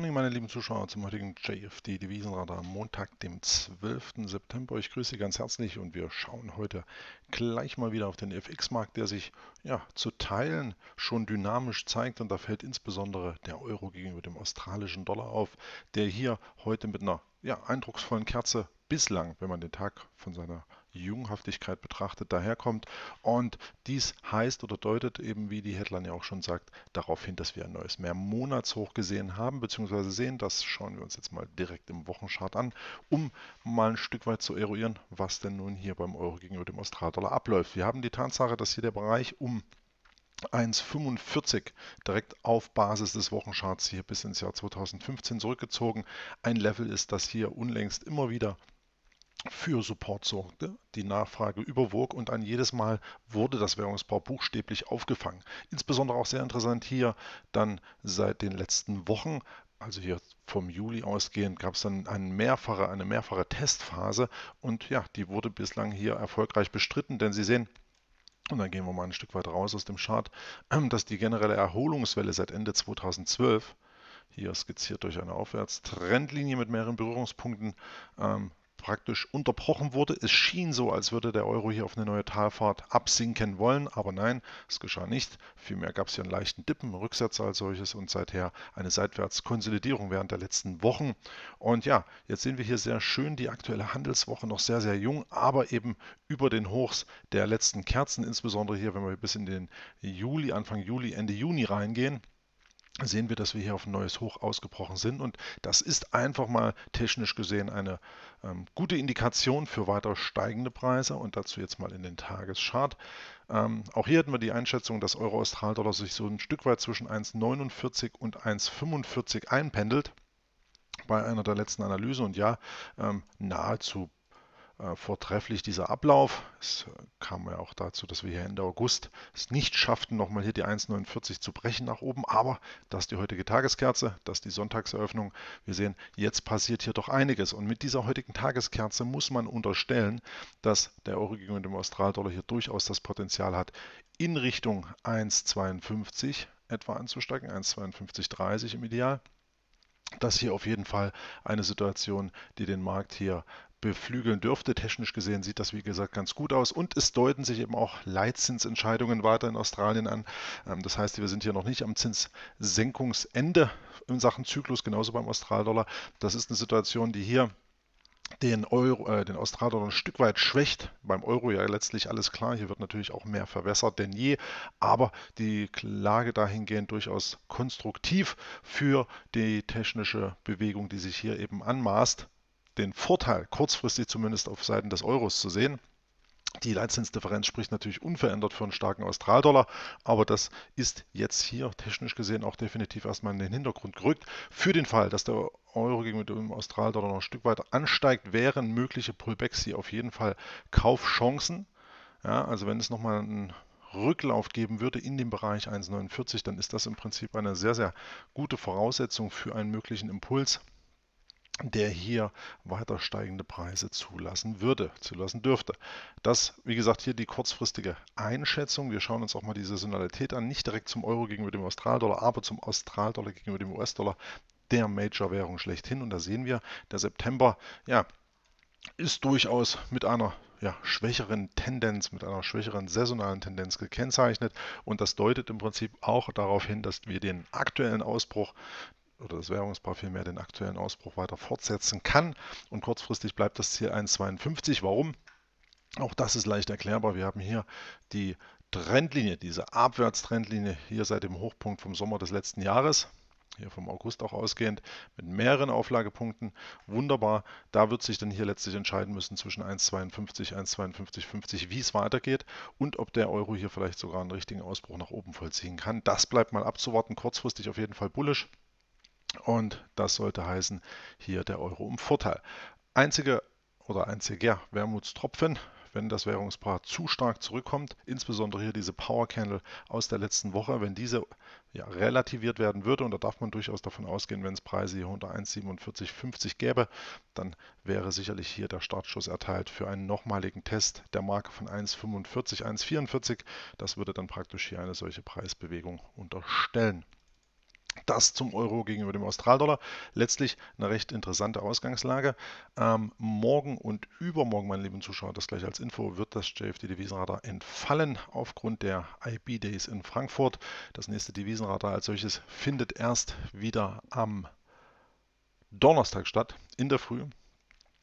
Morning, meine lieben Zuschauer, zum heutigen JFD Devisenradar Montag, dem 12. September. Ich grüße Sie ganz herzlich und wir schauen heute gleich mal wieder auf den FX-Markt, der sich ja zu Teilen schon dynamisch zeigt. Und da fällt insbesondere der Euro gegenüber dem australischen Dollar auf, der hier heute mit einer ja, eindrucksvollen Kerze bislang, wenn man den Tag von seiner Junghaftigkeit betrachtet, daherkommt. Und dies heißt oder deutet eben, wie die Headline ja auch schon sagt, darauf hin, dass wir ein neues Mehrmonatshoch gesehen haben, beziehungsweise sehen. Das schauen wir uns jetzt mal direkt im Wochenchart an, um mal ein Stück weit zu eruieren, was denn nun hier beim Euro gegenüber dem Australdollar abläuft. Wir haben die Tatsache, dass hier der Bereich um 1,45 direkt auf Basis des Wochencharts hier bis ins Jahr 2015 zurückgezogen. Ein Level ist, das hier unlängst immer wieder für Support sorgte. Die Nachfrage überwog und ein jedes Mal wurde das Währungspaar buchstäblich aufgefangen. Insbesondere auch sehr interessant hier dann seit den letzten Wochen, also hier vom Juli ausgehend, gab es dann eine mehrfache, eine mehrfache Testphase und ja, die wurde bislang hier erfolgreich bestritten, denn Sie sehen, und dann gehen wir mal ein Stück weit raus aus dem Chart, ähm, dass die generelle Erholungswelle seit Ende 2012 hier skizziert durch eine Aufwärtstrendlinie mit mehreren Berührungspunkten ähm, praktisch unterbrochen wurde. Es schien so, als würde der Euro hier auf eine neue Talfahrt absinken wollen, aber nein, es geschah nicht. Vielmehr gab es hier einen leichten Dippen, Rücksatz als solches und seither eine Seitwärtskonsolidierung während der letzten Wochen. Und ja, jetzt sehen wir hier sehr schön die aktuelle Handelswoche noch sehr, sehr jung, aber eben über den Hochs der letzten Kerzen, insbesondere hier, wenn wir bis in den Juli, Anfang Juli, Ende Juni reingehen sehen wir, dass wir hier auf ein neues Hoch ausgebrochen sind. Und das ist einfach mal technisch gesehen eine ähm, gute Indikation für weiter steigende Preise. Und dazu jetzt mal in den Tageschart. Ähm, auch hier hatten wir die Einschätzung, dass euro austral dollar sich so ein Stück weit zwischen 1,49 und 1,45 einpendelt bei einer der letzten Analysen und ja, ähm, nahezu äh, vortrefflich dieser Ablauf. Es äh, kam ja auch dazu, dass wir hier Ende August es nicht schafften, nochmal hier die 1,49 zu brechen nach oben. Aber das ist die heutige Tageskerze, das ist die Sonntagseröffnung. Wir sehen, jetzt passiert hier doch einiges. Und mit dieser heutigen Tageskerze muss man unterstellen, dass der Euro gegenüber dem Australdollar hier durchaus das Potenzial hat, in Richtung 1,52 etwa anzusteigen, 1,5230 im Ideal. Das ist hier auf jeden Fall eine Situation, die den Markt hier beflügeln dürfte. Technisch gesehen sieht das, wie gesagt, ganz gut aus. Und es deuten sich eben auch Leitzinsentscheidungen weiter in Australien an. Ähm, das heißt, wir sind hier noch nicht am Zinssenkungsende in Sachen Zyklus, genauso beim Australdollar. Das ist eine Situation, die hier den, Euro, äh, den Australdollar ein Stück weit schwächt. Beim Euro ja letztlich alles klar. Hier wird natürlich auch mehr verwässert denn je. Aber die Lage dahingehend durchaus konstruktiv für die technische Bewegung, die sich hier eben anmaßt den Vorteil kurzfristig zumindest auf Seiten des Euros zu sehen. Die Leitzinsdifferenz spricht natürlich unverändert für einen starken Australdollar, aber das ist jetzt hier technisch gesehen auch definitiv erstmal in den Hintergrund gerückt. Für den Fall, dass der Euro gegenüber dem Australdollar noch ein Stück weiter ansteigt, wären mögliche Pullbacks hier auf jeden Fall Kaufchancen. Ja, also wenn es nochmal einen Rücklauf geben würde in dem Bereich 1,49, dann ist das im Prinzip eine sehr, sehr gute Voraussetzung für einen möglichen Impuls der hier weiter steigende Preise zulassen würde, zulassen dürfte. Das, wie gesagt, hier die kurzfristige Einschätzung. Wir schauen uns auch mal die Saisonalität an, nicht direkt zum Euro gegenüber dem Australdollar, aber zum Australdollar gegenüber dem US-Dollar, der Major-Währung schlechthin. Und da sehen wir, der September, ja, ist durchaus mit einer ja, schwächeren Tendenz, mit einer schwächeren saisonalen Tendenz gekennzeichnet. Und das deutet im Prinzip auch darauf hin, dass wir den aktuellen Ausbruch oder das Währungspaar vielmehr den aktuellen Ausbruch weiter fortsetzen kann. Und kurzfristig bleibt das Ziel 1,52. Warum? Auch das ist leicht erklärbar. Wir haben hier die Trendlinie, diese Abwärtstrendlinie hier seit dem Hochpunkt vom Sommer des letzten Jahres, hier vom August auch ausgehend, mit mehreren Auflagepunkten. Wunderbar. Da wird sich dann hier letztlich entscheiden müssen zwischen 1,52, 1,52, 50, wie es weitergeht und ob der Euro hier vielleicht sogar einen richtigen Ausbruch nach oben vollziehen kann. Das bleibt mal abzuwarten. Kurzfristig auf jeden Fall bullisch. Und das sollte heißen, hier der Euro im Vorteil. Einziger oder einziger Wermutstropfen, wenn das Währungspaar zu stark zurückkommt, insbesondere hier diese Power Candle aus der letzten Woche, wenn diese ja, relativiert werden würde, und da darf man durchaus davon ausgehen, wenn es Preise hier unter 1,4750 gäbe, dann wäre sicherlich hier der Startschuss erteilt für einen nochmaligen Test der Marke von 1,45, 1,44. Das würde dann praktisch hier eine solche Preisbewegung unterstellen das zum Euro gegenüber dem Australdollar. Letztlich eine recht interessante Ausgangslage. Ähm, morgen und übermorgen, meine lieben Zuschauer, das gleich als Info, wird das JFD-Devisenradar entfallen aufgrund der IB-Days in Frankfurt. Das nächste Devisenradar als solches findet erst wieder am Donnerstag statt, in der Früh.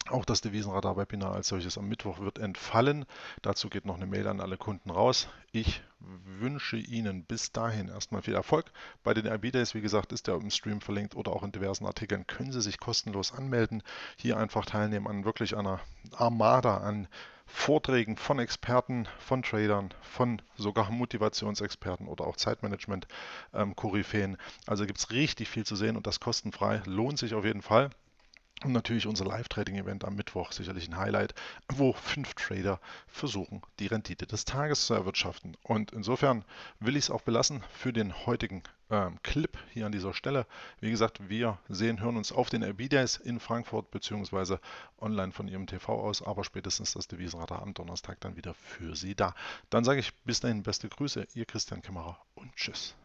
Auch das Devisenradar Webinar als solches am Mittwoch wird entfallen. Dazu geht noch eine Mail an alle Kunden raus. Ich wünsche Ihnen bis dahin erstmal viel Erfolg. Bei den IB Days, wie gesagt, ist der im Stream verlinkt oder auch in diversen Artikeln können Sie sich kostenlos anmelden. Hier einfach teilnehmen an wirklich einer Armada an Vorträgen von Experten, von Tradern, von sogar Motivationsexperten oder auch Zeitmanagement-Koryphäen. Ähm, also gibt es richtig viel zu sehen und das kostenfrei. Lohnt sich auf jeden Fall. Und natürlich unser Live-Trading-Event am Mittwoch, sicherlich ein Highlight, wo fünf Trader versuchen, die Rendite des Tages zu erwirtschaften. Und insofern will ich es auch belassen für den heutigen ähm, Clip hier an dieser Stelle. Wie gesagt, wir sehen, hören uns auf den RB Days in Frankfurt bzw. online von Ihrem TV aus, aber spätestens das Devisenradar am Donnerstag dann wieder für Sie da. Dann sage ich bis dahin beste Grüße, Ihr Christian Kämmerer und Tschüss.